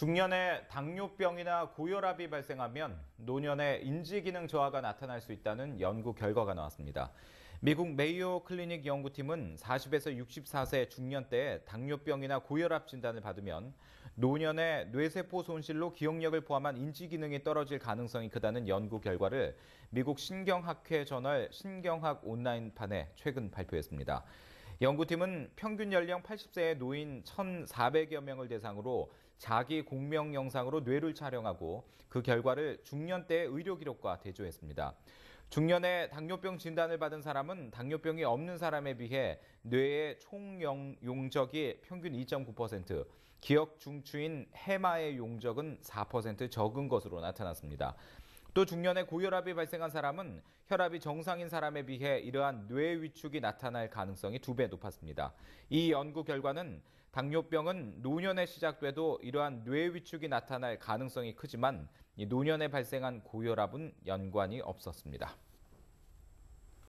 중년에 당뇨병이나 고혈압이 발생하면 노년에 인지기능 저하가 나타날 수 있다는 연구 결과가 나왔습니다. 미국 메이오 클리닉 연구팀은 40에서 64세 중년 때 당뇨병이나 고혈압 진단을 받으면 노년에 뇌세포 손실로 기억력을 포함한 인지기능이 떨어질 가능성이 크다는 연구 결과를 미국 신경학회 저널 신경학 온라인판에 최근 발표했습니다. 연구팀은 평균 연령 80세의 노인 1,400여 명을 대상으로 자기 공명 영상으로 뇌를 촬영하고 그 결과를 중년 때의 료 기록과 대조했습니다. 중년에 당뇨병 진단을 받은 사람은 당뇨병이 없는 사람에 비해 뇌의 총용 용적이 평균 2.9%, 기억 중추인 해마의 용적은 4% 적은 것으로 나타났습니다. 또 중년에 고혈압이 발생한 사람은 혈압이 정상인 사람에 비해 이러한 뇌 위축이 나타날 가능성이 두 배 높았습니다. 이 연구 결과는 당뇨병은 노년에 시작돼도 이러한 뇌 위축이 나타날 가능성이 크지만 노년에 발생한 고혈압은 연관이 없었습니다.